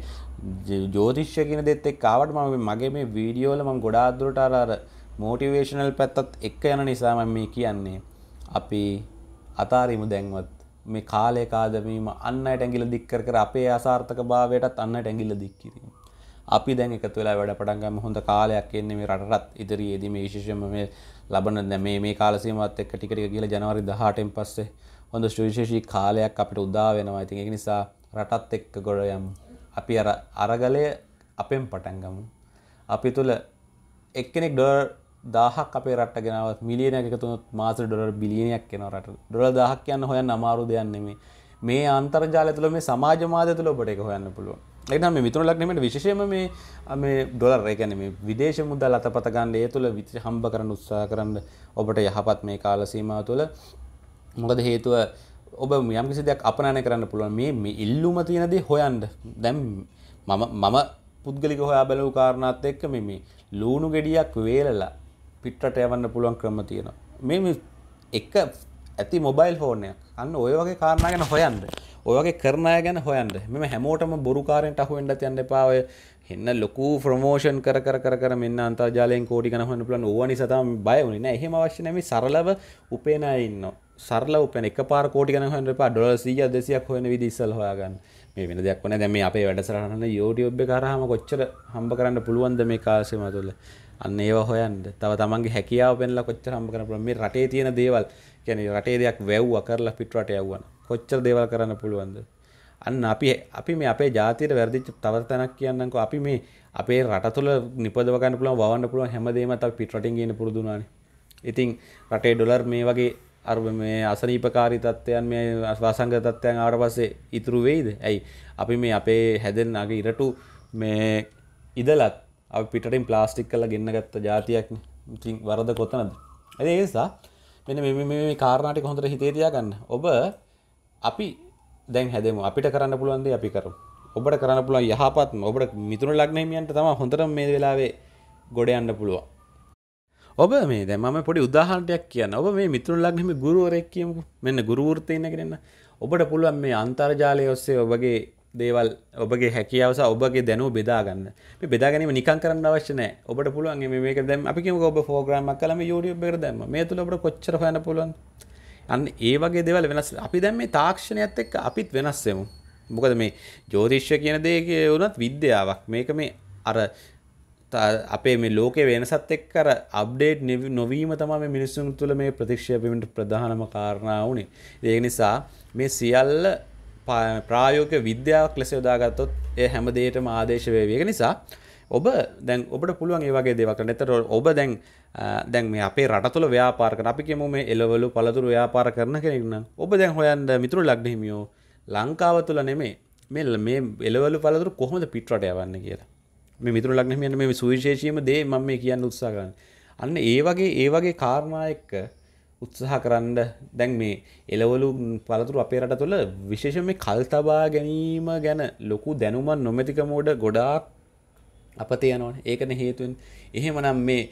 Speaker 1: ජ්‍යොතිෂ්‍ය කියන දෙත් එක්ක ආවට මම මගේ මේ වීඩියෝ වල මම ගොඩාක් දුරට අර අර මෝටිවේශනල් පැත්තත් එක්ක යන නිසා මම මේ කියන්නේ අපි අතාරිමු දැන්වත් මේ කාලය කාදමීම අන්න ඇටැගිල දික්කර කර අපේ අසාර්ථක භාවයටත් අන්න ඇටැගිල්ල දික්කිරීම. අපි දැන් එකතු වෙලා වැඩ පටන් ගන්න හොඳ කාලයක් එන්නේ මේ රටටත් ඉදිරියේදී මේ විශේෂයෙන්ම මේ ලබන මේ මේ කාල සීමාවත් එක්ක ටික ටික කියලා ජනවාරි 18 න් පස්සේ හොඳ සුවිශේෂී කාලයක් අපිට උදා වෙනවා. ඉතින් ඒක නිසා රටත් එක්ක ගොඩ යමු. අපි අර අරගලය අපෙන් පටන් ගමු. අපි තුල එක්කෙනෙක් ඩොලර් දාහක් අපේ රට ගෙනවත් මිලියනයක් එකතුනොත් මාසට ඩොලර් බිලියනයක් එනවා රට. ඩොලර් 1000ක් කියන්න හොයන්න අමාරු දෙයක් නෙමෙයි. මේ අන්තර්ජාලය තුළ මේ සමාජ මාධ්‍ය තුළ ඔබට ඒක හොයන්න පුළුවන්. ඒ නම් මේ මිතුරු ලග්නෙමෙට විශේෂයෙන්ම මේ මේ ඩොලර් ඒ කියන්නේ මේ විදේශ මුදල් අතපත ගන්න ඒ තුළ විතර හම්බ කරන්න උත්සාහ කරන්න ඔබට යහපත් මේ කාල සීමාව තුළ මොකද හේතුව ඔබ යම් කිසි දෙයක් අපනයන කරන්න පුළුවන් මේ මේ ඉල්ලුම තියෙන දේ හොයන්න. දැන් මම මම පුද්ගලික හොයා බැලුව කාරණාත් එක්ක මේ මේ ලූණු ගෙඩියක් වේලලා පිටරට යවන්න පුළුවන් ක්‍රම තියෙනවා මේ එක ඇති මොබයිල් ෆෝනයක් අන්න ඔය වගේ කාරණා ගැන හොයන්න ඔය වගේ කරන අය ගැන හොයන්න මෙම හැමෝටම බොරුකාරයන්ට අහු වෙන්නත් යන්න එපා ඔය එන්න ලොකු ප්‍රොමෝෂන් කර කර කර කර මෙන්න අන්තර්ජාලයෙන් කෝටි ගණන් හොයන්න පුළුවන් ඕවා නිසා තමයි බය වුනේ නෑ එහෙම අවශ්‍ය නැමේ සරලව උපේන අය ඉන්නවා සරලව උපේන එකපාර කෝටි ගණන් හොයන්න එපා ඩොලර් 100ක් 200ක් හොයන විදිහ ඉස්සල් හොයාගන්න මේ වෙන දෙයක් වුණා දැන් මේ අපේ වැඩසටහන YouTube එක කරාම කොච්චර හම්බ කරන්න පුළුවන්ද මේ කාලේ මතුවලා අන්න ඒවා හොයන්ට තව තමන්ගේ හැකියාව පෙන්ලා කොච්චර හම්බ කරන පුළුවන් මේ රටේ තියෙන දේවල් කියන්නේ රටේ දෙයක් වැව්වා කරලා පිටරට යවවන කොච්චර දේවල් කරන්න පුළුවන්ද අන්න අපි අපි මේ අපේ ජාතියට වැරදිච්ච තව තැනක් කියන්නම්කෝ අපි මේ අපේ රට තුළ නිපදව ගන්න පුළුවන් වවන්න පුළුවන් හැමදේම අපි පිටරටින් ගේන්න පුරුදු වුණානේ ඉතින් රටේ ඩොලර් මේ වගේ අර මේ අසනීපකාරී තත්ත්වයන් මේ වාසංගත තත්ත්වයන් ආවට පස්සේ ඉතුරු වෙයිද? ඇයි අපි මේ අපේ හැදෙන අගේ ඉරටු මේ ඉදලත් අප පිටින් ප්ලාස්ටික් කල ගන්න ගත්ත ජාතියක්න ඉතින් වරද කොතනද ඇද ඒසා මෙන මේ කාරණටි හොඳට හිතේතියාගන්න ඔබ අපි දැන් හැදම අපිට කරන්න පුළුවන්ද අපි කරු ඔබට කරන්න පුළුවන් යහපත් ඔබට මිතුරු ලක්නමියන්ට තම හොඳට මේ වෙලාවේ ගොඩ යන්න පුළුවන් ඔබ මේ දැම පොඩි උදාහන්ටයක් කියන්න ඔබ මේ මිතුරු ලක්නම ගුරුවරැක්කීම මෙන්න ගුරුවෘත්තයන කරන්න ඔබට පුළුවන් මේ අන්තර්ජාලය ඔස්සේ ඔබගේ දේවල් ඔබගේ හැකියාවස ඔබගේ දැනු බෙදාගන්න මේ බෙදා ගැනීම නිකන් කරන්න අවශ්‍ය නැහැ. ඔබට පුළුවන් මේ මේක දැන් අපි කියමුකෝ ඔබ ප්‍රෝග්‍රෑම් එකක් කළාම YouTube එකට දැම්ම. මේ තුල ඔබට කොච්චර හොයන්න පුළුවන්ද? අන්න ඒ වගේ දේවල් වෙනස්. අපි දැන් මේ තාක්ෂණයත් එක්ක අපිත් වෙනස් වෙමු. මොකද මේ ජ්‍යොතිෂය කියන දේ වුණත් විද්‍යාවක්. මේක මේ අර අපේ මේ ලෝකේ වෙනසත් එක්ක අර අප්ඩේට් නොවීම තමයි මේ මිනිස්සුන් තුළ මේ ප්‍රතික්ෂේප වීමට ප්‍රධානම කාරණා වුණේ. ඒක නිසා මේ සියල්ල ප්‍රායෝක විද්‍යාවක් ලෙස යොදාගත්තොත් ඒ හැමදේටම ආදේශ වේවියක නිසා ඔබ දැන් ඔබට පුළුවන් ඒ වගේ දේවල් කරන්න. එතකොට ඔබ දැන් දැන් මේ අපේ රට තුළ ව්‍යාපාර කරන අපි කියමු මේ එළවලු පළතුරු ව්‍යාපාර කරන කෙනෙක් නම් ඔබ දැන් හොයන්න මිතුරු ලග්න හිමියෝ ලංකාව තුළ නෙමෙයි මේ මේ එළවලු පළතුරු කොහොමද පිටරට යවන්න කියලා. මේ මිතුරු ලග්න හිමියන් මේ සුවිශේෂීම දේ මම මේ කියන්න උත්සාහ කරන්නේ. අන්න ඒ වගේ ඒ වගේ කාරණා එක්ක උත්සාහ කරන්න දැන් මේ එලවලු පළතුරු අපේ රට තුළ විශේෂම කල් තබා ගැනීම ගැන ලොකු දැනුමන් නොමැතිකමෝඩ ගොඩාක් අපතේ යනවන ඒකන හේතුවෙන් එහෙමනම් මේ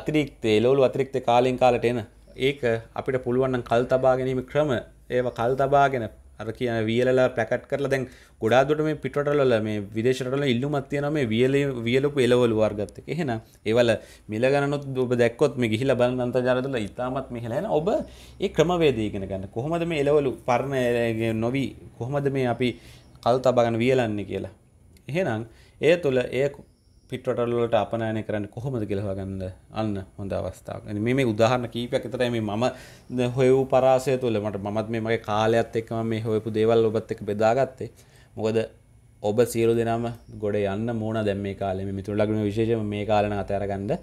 Speaker 1: අතිරික්ත එලවලු අතිරික්ත කාලෙන් කාලට එන ඒක අපිට පුළුවන්න කල් තබා ගැනීම ක්‍රම ඒව කල් තබාගෙන අර කියන වියලලා පැකට් කරලා දැන් ගොඩාදුට මේ පිටරටවල මේ විදේශරටල ඉල්ලුමත් තියෙනවා මේ වියල වියලපු එළවලු වර්ගත් එක්ක. එහෙනම් ඒවල මිල ගණනොත් ඔබ දැක්කොත් මේ ගිහිලා බලන අන්තර්ජාලය ඉතාමත් මෙහෙලා එන ඔබ ඒ ක්‍රමවේදය ඉගෙන ගන්න. කොහොමද මේ එළවලු පරණ නොවි කොහොමද මේ අපි කල් තබා ගන්න වියලන්නේ කියලා. එහෙනම් ඒ තුළ ඒ පිටවලට අපනයන කරන්න කොහොමද කෙලවාගන්න අන්න හොඳ අවස්ථාවක් මේ උදාහරණ කීපයක් එතර මේ මම හොයවූ පරාසය තුළ මට මත් මේ මගේ කාලයක්ත් එක්ම මේ හොයපු දේවල් ඔබත් එක බෙදාගත්තේ මොකද ඔබ සීරු දෙනම ගොඩ යන්න මෝන දැම් මේ කාලෙම මිතුරලගුණ විශේෂම මේ කාලන අතරගන්න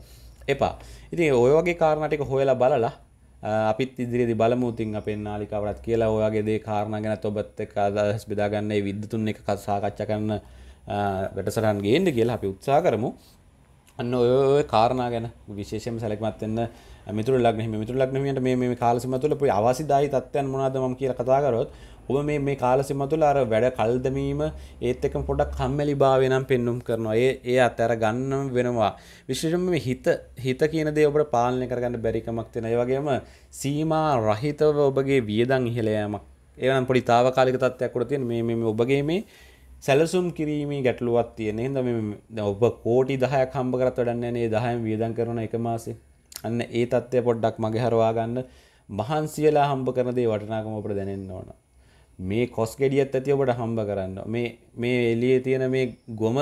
Speaker 1: එපා ඉතින් ඔය වගේ කාරණටික හොයලා බලලා අපිත් ඉදිරිදි බලමුූතින් අපේ නාලිකවරත් කියලා ඔයාගේ දේ කාරණ ගැන ඔබත් එක අදහස් බෙදාගන්නේ විද්‍යතුන් එක කත් සාකච්ච කරන්න වැඩසටහන් ගේන්න කියලා අපි උත්සා කරමු අන්න ඔය කාරණා ගැන විශේෂම සැලකමත් වෙන්න මිතුරු ලග්නෙහි මිතුරු ලග්නෙහියන්ට මේ මේ කාලසීමා තුළ පුයි අවශ්‍යදායි තත්ත්වයන් මොනවාද මම කියලා කතා කරොත් ඔබ මේ මේ කාලසීමා තුළ අර වැඩ කල් දැමීම ඒත් එක්කම පොඩක් කම්මැලි භාවය නම් පෙන්눔 කරනවා. ඒ ඒ අතර ගන්නම වෙනවා. විශේෂයෙන්ම මේ හිත හිත කියන දේ ඔබට පාලනය කරගන්න බැරි කමක් තියෙන. ඒ වගේම සීමා රහිතව ඔබගේ වියදම් ඉහළ යෑමක්. ඒවනම් පොඩි తాවකාලික තත්ත්වයක් උඩ තියෙන මේ මේ ඔබගේ මේ සැලසුම් කිරීමේ ගැටලුවක් තියෙන හිද ඔබ කෝටි දහයක් හම්බ කරත් වැඩන්න නේ දහයම් වියදන් කරන එක මාසේ අන්න ඒ තත්ත්වය පොඩ්ඩක් මගේ හරවාගන්න මහන්සියලා හම්බ කරනදේ වටනාකම ඔපට දැනෙන්න ඕන මේ කොස් ගෙඩියත් ඇති ඔබට හම්බ කරන්න මේ මේ එලිය තියෙන මේ ගොම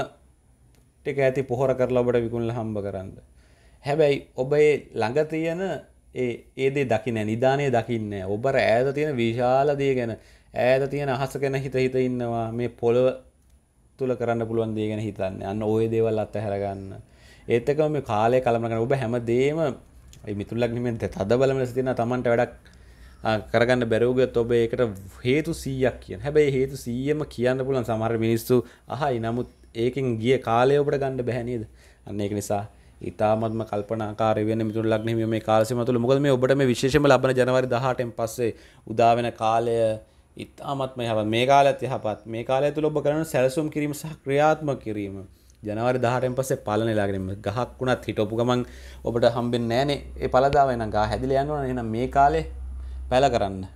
Speaker 1: ටික ඇති පොහොර කරලා ඔබට විකුණල හම්බ කරන්න හැබැයි ඔබ ඒ ළඟ තියෙන ඒ ඒදේ දකින නිධානය දකින්න ඔබර ඈත තියෙන විශාල දේ ගැන ඈත තියෙන අහස ගැන හිත හිත ඉන්නවා මේ පොළොව තුළ කරන්න පුළුවන් දේ ගැන හිතන්න අන්න ඔය දේවල් අත්හැරගන්න ඒත් එක්කම මේ කාලය කලමන කරන ඔබ හැමදේම ඒ මිතුල්ලක් නෙමෙයි තද බලම ලෙස තියෙන Tamanට වැඩක් කරගන්න බැරවගත් ඔබ ඒකට හේතු සීයක් කිය හැබැයි හේතු සීයම කියන්න පුලන් සමහර මිනිස්සු අහයි නමුත් ඒකෙන් ගිය කාලය ඔබට ගණ්ඩ බැහැනිද අන්න ඒක නිසා ඉතාමත්ම කල්පනාකාරය වෙන මිතුර ලක්න මේ කාලසි මතුළ මොකද මේ ඔබට මේ විශේෂම ලබන ජනවරි දහටෙන් පස්සේ උදාවෙන කාලය ඉතාමත්ම යහපත් මේ කාලයත් යහපත් මේ කාලය තුළ ඔබ කරන සැලසුම් කිරීම සහ ක්‍රියාත්මක කිරීම ජනවාරි 18න් පස්සේ පළන ලාගෙන ගහක් වුණත් හිටවපු ගමන් ඔබට හම්බෙන්නේ නැහනේ ඒ පළදාව එන ගහ හැදිලා යන්න ඕන එහෙනම් මේ කාලේ පැල කරන්න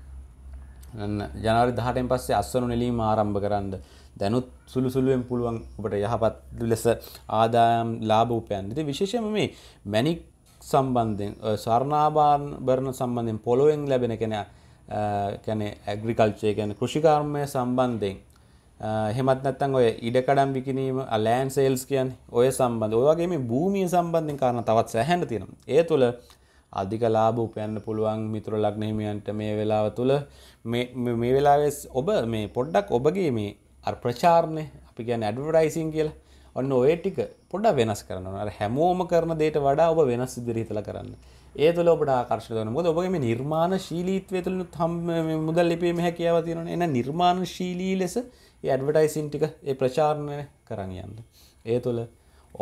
Speaker 1: ජනවාරි 18න් පස්සේ අස්වනු නෙලීම ආරම්භ කරන්න දැනුත් සුළු සුළුවෙන් පුළුවන් ඔබට යහපත් ලෙස ආදායම් ලාභ උපයන්න. ඉතින් විශේෂයෙන්ම මේ මැණික් සම්බන්ධයෙන් ස්වර්ණාභරණ සම්බන්ධයෙන් පොළොවෙන් ලැබෙන කෙනා කැනෙ ඇග්‍රිකල්චය ගැන කෘෂිකර්මය සම්බන්ධයෙන් හෙමත් නැත්තන් ඔය ඉඩකඩම් විකිනීම අලෑන් සේල්ස් කියන් ඔය සම්බන්ධ ඔයගේ මේ භූමිය සම්බන්ධින් කාරණ තවත් සැහැන තියෙන ඒ තුළ අධික ලාභ උපයන්න පුළුවන් මිතුර ලක්නහිමියන්ට මේ වෙලාව තුළ මේ වෙලාවෙස් ඔබ මේ පොඩ්ඩක් ඔබගේ මේ අ ප්‍රචාරණය අපි ගැන ඇඩවටයිසින් කියලා ඔන්න ඔය ටික පොඩ වෙනස් කරනවා හැමෝම කරන දේට වඩා ඔබ වෙනස් ඉදිරිහිතල කරන්න ඒතුල ඔබට ආකර්ශයන මුද ඔබගේ නිර්මාණ ශීලීත්වය තුළිනුත් හම් මුදල් ලිපීම හැකියාව තියෙන එන නිර්මාණ ශීලී ලෙස ඇඩවටයිසින් ටික ඒ ප්‍රචාරණය කරන්න යන්න. ඒ තුළ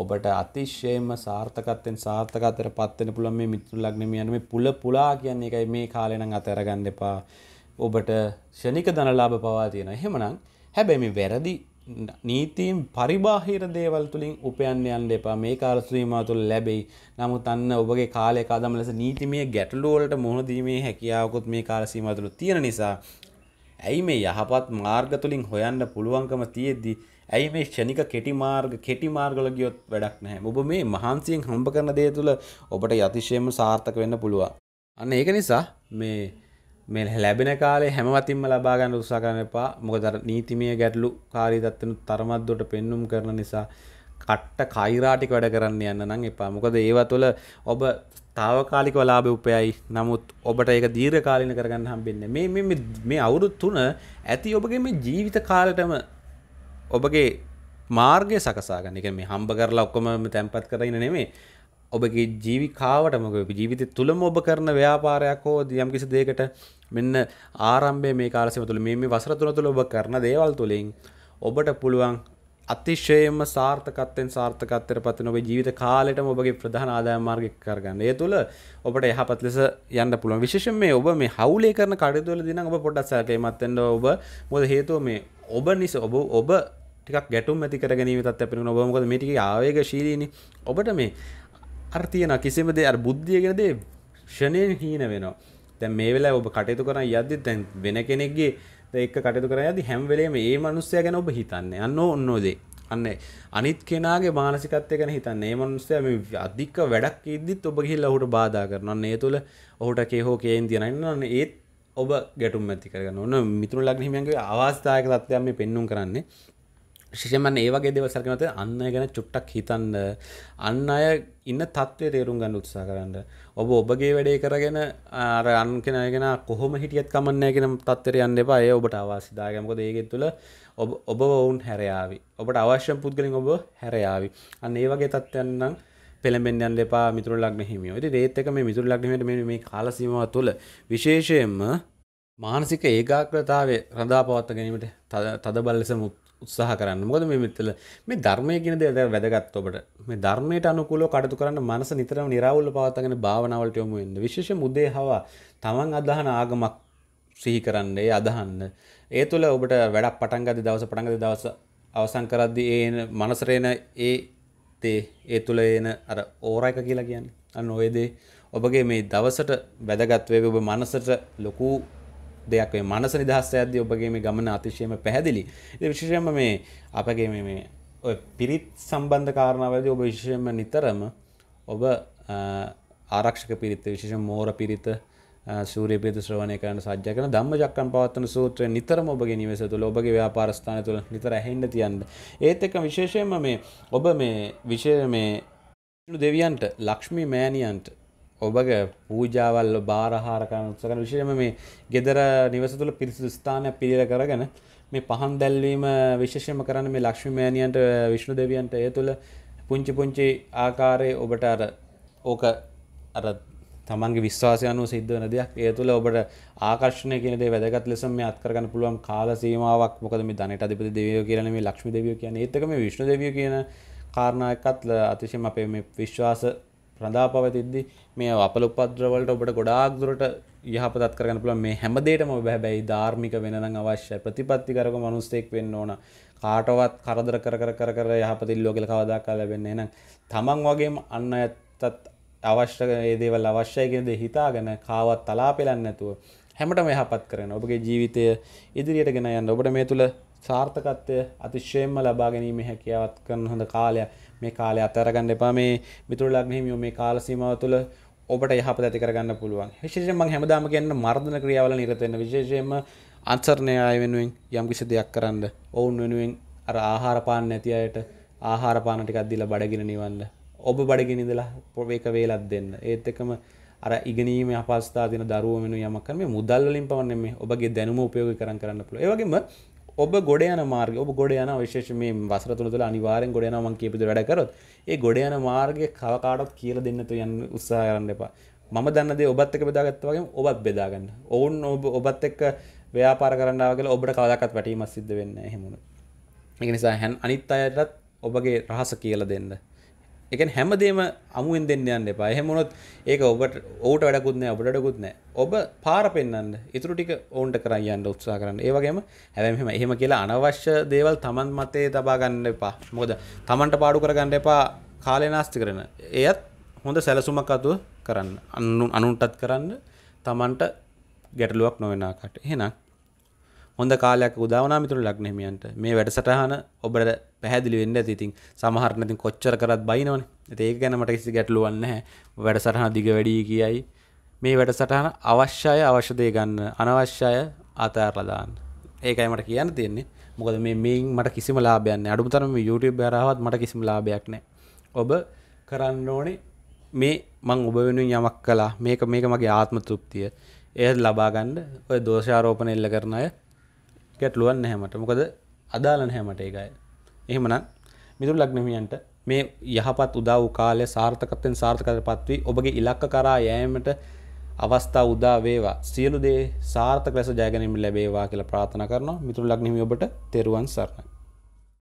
Speaker 1: ඔබට අතිශ්‍යයම සාර්ථකත්වෙන් සාර්ථකතර පත්වෙන පුළන් මේ මිතුර ලක්නමියන මේ පුල පුලා කියන්නේ එකයි මේ කාලෙනම් අතරගන්න එපා ඔබට ෂනික දනලාභ පවා තියෙන එහෙමනම් හැබැයි මේ වැරදි නීතීම් පරිබාහිර දේවල් තුළින් උපයන්න යන්න එපා මේ කාලස්වීමා තුළ ලැබෙයි නමුත් අන්න ඔබගේ කාලය කාදම ලෙස නීතිමය ගැටලුවලට මුහුණ දීමේ හැකියාවකුත් මේ කාලසීමා තුළ තියෙන නිසා ඇයි මේ යහපත් මාර්ග තුළින් හොයන්න පුළුවන්කම තියෙද්දි ඇයි මේ ෂණික කෙටි මාර්ග කෙටි මාර්ගවල ගියොත් වැඩක් නැහැ ඔබ මේ මහන්සියෙන් හම්බ කරන දේ තුළ ඔබට යතිශයම සාර්ථක වෙන්න පුළුවන් අන්න ඒක නිසා මේ මේ ලැබෙන කාලේ හැමවතින්ම ලබාගන්න උත්සාකරන එපා මොකදර නීතිමය ගැටලු කාරිදත්තනු තරමත්දොට පෙන්නුම් කරන නිසා කට්ට කයිරාටික වැඩ කරන්න යන්න නම් එපා මොකද ඒවා තුළ ඔබ තාවකාලික වලාබ උපයයි නමුත් ඔබට ඒක දීර්ඝ කාලින කරගන්න හම්බෙන්න මේ මේ අවුරුත් තුන ඇති ඔබගේ මේ ජීවිත කාලටම ඔබගේ මාර්ගය සකසාගන්න එක මේ හම්බ කරලා ඔක්කොම තැන්පත් කරන්න නෙමේ ඔබගේ ජීවිකාවටම ජීවිත තුළම ඔබ කරන ව්‍යාපාරයක් හෝ යම් කිසි දෙයකට මෙන්න ආරම්භය මේ කාලසීම තුළ මේ මේ වසර තුන තුළ ඔබ කරන දේවල් තුළින් ඔබට පුළුවන් අතිශයම සාර්ථකත්වයෙන් සාර්ථකත්වයට පත්වන ඔබේ ජීවිත කාලෙටම ඔබගේ ප්‍රධාන ආදායම් මාර්ගය කරගන්න. ඒ තුළ ඔබට යහපත් ලෙස යන්න පුළුවන්. විශේෂයෙන් මේ ඔබ මේ හවුලේ කරන කටයුතු වලදී නම් ඔබ පොඩ්ඩක් සැලකීමත් වෙන්න ඔබ මොකද හේතුව මේ ඔබ නිසා ඔබ ඔබ ටිකක් ගැටුම් ඇති කරගැනීම තත්ත්වයක් වෙනවා. ඔබ මොකද මේ ටිකේ ආවේගශීලීනේ. ඔබට මේ අර තියෙන කිසිම දෙ අර බුද්ධියගෙන දේ ෂණයෙන් හීන වෙනවා දැන් මේ වෙලා ඔබ කටයුතු කරන යද්දි දැන් වෙන කෙනෙක්ගේ එක්ක කටයුතු කරන යද්දි හැම වෙලේම ඒ මනුස්සයා ගැන ඔබ හිතන්නේ අන්න ඕනෝදේ අන්න අනිත් කෙනාගේ මානසිකත්වය ගැන හිතන්නේ මේ මනුස්සයා මේ අධික වැඩක් ඉද්දිත් ඔබ ගිහිල්ලා ඔහුට බාධා කරනවා අන්න ඒ තුල ඔහුට කේහෝ කේන් තියනින්න අන්න ඒත් ඔබ ගැටුම් ඇති කරගන්න ඕන මිතුරු ලග්න හිමියන්ගේ අවස්ථායක තත්ත්වයක් මේ පෙන්눔 කරන්නේ ශිෂමන් ඒවගේ දෙවසරකනත අන්න ගැන චුට්ටක් හිතන්න අන්න අය ඉන්න තත්ත්වය තේරුම් ගන්න උත්සා කරන්න ඔබ ඔබගේ වැඩේ කරගෙන අර අන් කෙනගෙන කොහොම හිටියත් කමන්නයගෙන තත්වර යන්න එපා ඒ ඔබට අවාසිදාගමකොද ඒගෙත් තුළ ඔබ ඔවුන් හැරයාවි ඔබට අවශ්‍ය පුද්ගලින් ඔබ හැරයාවි අන්න ඒ වගේ තත්ත්වයන්නම් පෙළඹෙන්යන් දෙපා මිතුර ලක්න හිමියෝ ඉති ඒත්තක මේ මිතුර ලක්නීමට මේ කාලසීම තුළ විශේෂයෙන්ම මානසික ඒකාග්‍රතාවේ රඳා පවත්ත ගැනීමට තද බල්ලෙස මුත් උත්සාහ කරන්න මොකද මේ මෙතන මේ ධර්මය කියන දේ දැන් වැදගත් ඔබට මේ ධර්මයට අනුකූලව කටයුතු කරන්න මනස නිතරම निराවුල්ව පවත්වාගෙන භාවනාවලට යොමු වෙන්න විශේෂයෙන් උදේ හවා තමන් අදහන ආගමක් සිහි කරන්න ඒ අදහන්න ඒ තුළ ඔබට වැඩක් පටන් ගද්දි දවස පටන් ගද්දි දවස අවසන් කරද්දී ඒ මනසට එන ඒ තේ ඒ තුළ එන අර ඕරා එක කියලා කියන්නේ අන්න ඔය දේ ඔබගේ මේ දවසට වැදගත් වේවි ඔබ මනසට ලොකු දෙයක් මේ මනස නිදහස් යද්දී ඔබගේ මේ ගමන අතිශයම පැහැදිලි. ඉතින් විශේෂයෙන්ම මේ අපගේ මේ මේ ඔය පිරිත් සම්බන්ධ කාරණාවලදී ඔබ විශේෂයෙන්ම නිතරම ඔබ ආරක්ෂක පිරිත් විශේෂයෙන් මෝර පිරිත් සූරිය පිරිත ශ්‍රවණය කරන සජ්ජ කරන ධම්මචක්කම් පවත්වන සූත්‍රය නිතරම ඔබගේ නිවස තුළ ඔබගේ ව්‍යාපාර ස්ථාන තුළ නිතර ඇහෙන්න තියන්න. ඒත් එක්ක විශේෂයෙන්ම මේ ඔබ මේ විශේෂ මේ දෙවියන්ට ලක්ෂ්මී මෑණියන්ට ඔබගේ පූජාවල්ල බාරහාරකන උත්සකන විශෂම මේ ගෙදර නිවස තුළ පිරිසිදු ස්ථානයක් පිළිර කරගෙන මේ පහන් දැල්වීම විශේෂම කරන්න මේ ලක්ෂ්මිමෑණියන්ට විශ්ණු දෙවියන්ට ඒ තුළ පුංචි පුංචි ආකාරය ඔබට අර ඕක අර තමන්ගේ විශ්වාසයනුව සිද්ධ වන දෙයක් ඒ තුළ ඔබට ආකර්ශණය කියනදේ වැදගත් ලෙස මේ අත්කරගන්න පුළුවන් කාල සීමාවක් මොකද මේ ධනයට අධිපති දෙවියෝ කියන මේ ලක්ෂ්මි දෙවියෝ කියන ඒත් එක මේ විශ්ණු දෙවියෝ කියන කාරණා එකත් අතිශයම අපේ මේ විශ්වාස රඳා පවතිද්දි මේ අපල උපද්‍රවලට ඔබට ගොඩාක් දුරට යහපතත් කරගන්න පුළුවන් මේ හැමදේටම ඔබ හැබැයි ධාර්මික වෙන නම් අවශ්‍යයි ප්‍රතිපත්ති කරක මනුස්සයෙක් වෙන්න ඕන කාටවත් කරදර කර කර කර කර යහපත ඉල්ලුවා කියලා කවදාකවත් ලැබෙන්නේ නැහැ තමන් වගේම අන් අයත් අවශ්‍ය ඒ දේවල් අවශ්‍යයි කියන දේ හිතාගෙන කාවත් තලා පෙලන්නේ නැතුව හැමටම යහපත් කරන ඔබගේ ජීවිතය ඉදිරියට ගෙන යන්න ඔබට මේ තුළ සාර්ථකත්වය අතිශයෙන්ම ලබා ගැනීම හැකියාවත් කරන හොඳ කාලයක් මේ කාලය අතරගන්න එපා මේ මිතුරු ලග්නහිමියෝ මේ කාල සීමාව තුළ ඔබට යහපත ඇති කරගන්න පුළුවන් විශේෂයෙන්ම මම හැමදාම කියන්නේ මර්ධන ක්‍රියාවල නිරත වෙන්න විශේෂයෙන්ම අන්සර්ණය අය වෙනුවෙන් යම් කිසි දෙයක් කරන්න ඔවුන් වෙනුවෙන් අර ආහාර පාන නැති අයට ආහාර පාන ටිකක් දීලා බඩගින නිවන්න ඔබ බඩගින ඉඳලා ඒක වේලක් දෙන්න ඒත් එකම අර ඉගෙනීම අපස්ථා දින දරුව වෙන යමක් කරන මේ මුදල් වලින් පවන්නේ මේ ඔබගේ දැනුම උපයෝගී කරන් කරන්න පුළුවන්. ඒ වගේම ඔබ ගොඩ යන මාර්ගය ඔබ ගොඩ යන විශේෂ මේ වසර තුන තුළ අනිවාර්යෙන් ගොඩ යනවා මම කියපු දේ වැඩ කරොත් ඒ ගොඩ යන මාර්ගය කව කාටවත් කියලා දෙන්න තු යන්න උත්සාහ කරන්න එපා. මම දන්න දේ ඔබත් එක්ක බෙදාගත්තා වගේම ඔබත් බෙදා ගන්න. ඔවුන් ඔබ ඔබත් එක්ක ව්‍යාපාර කරන්න ආව කියලා ඔබට කවදාකවත් වැටීමක් සිද්ධ වෙන්නේ නැහැ එහෙම වුණොත්. ඒක නිසා අනිත් අයටත් ඔබගේ රහස කියලා දෙන්න. එක හැමදේම අමුවෙන් දෙන්න යන්න එපා එහෙමනොත් ඒක ඔබට ඕට වැඩකුත්නෑ ඔබටකුත්නෑ ඔබ පාර පෙන්න්න ඉතුරු ටික ඕන්ට කරන්න යන්න උත්සා කරන්න ඒවගේම හැමම එහෙම කියලා අනවශ්‍ය දේවල් තමන් මතේ තබාගන්න එපා මොද තමන්ට පාඩු කරගන්න එපා කාලය නාස්ති කරන එයත් හොඳ සැලසුමක් අතුව කරන්න අන්නු අනුන්ටත් කරන්න තමන්ට ගැටලුවක් නොවෙනකාට එහෙනක් හොඳ කාලයක් උදාවනා මිතුරු ලග්නහිමියන්ට මේ වැඩසටහන ඔබට පැහැදිලි වෙන්න ඇති ඉතින් සමහර නැතිනම් කොච්චර කරත් බයිනවනේ. ඒත් ඒක ගැන මට කිසි ගැටලුවක් නැහැ. වැඩසටහන දිග වැඩි කියයි. මේ වැඩසටහන අවශ්‍යය අවශ්‍ය දේ ගන්න අනවශ්‍යය අතහැරලා දාන්න. ඒකයි මට කියන්න තියෙන්නේ. මොකද මේ මේන් මට කිසිම ලාභයක් නැහැ. අඩුමතරම මේ YouTube හරහාවත් මට කිසිම ලාභයක් නැහැ. ඔබ කරන්න ඕනේ මේ මං ඔබ වෙනුවෙන් යමක් කළා. මේක මේක මගේ ආත්ම තෘප්තිය. ඒත් ලබා ගන්න ඔය දෝෂාරෝපණ එල්ල කරන අය ගැටලුවන් නැහැමට මොකද අදාළ නැහැමට ඒකයි. එහෙමනම් මිදුන් ලග්නමියන්ට මේ යහපත් උදා වූ කාලය සාර්ථකත්වයෙන් සාර්ථකත්වයට පත්වී ඔබගේ ඉලක්ක කරා යෑමට අවස්ථා උදා වේවා. සියලු දේ සාර්ථක ලෙස ජය ගැනීම ලැබේවා කියලා ප්‍රාර්ථනා කරනවා. මිතුරු ලග්නහිමි ඔබට තෙරුවන් සරණයි.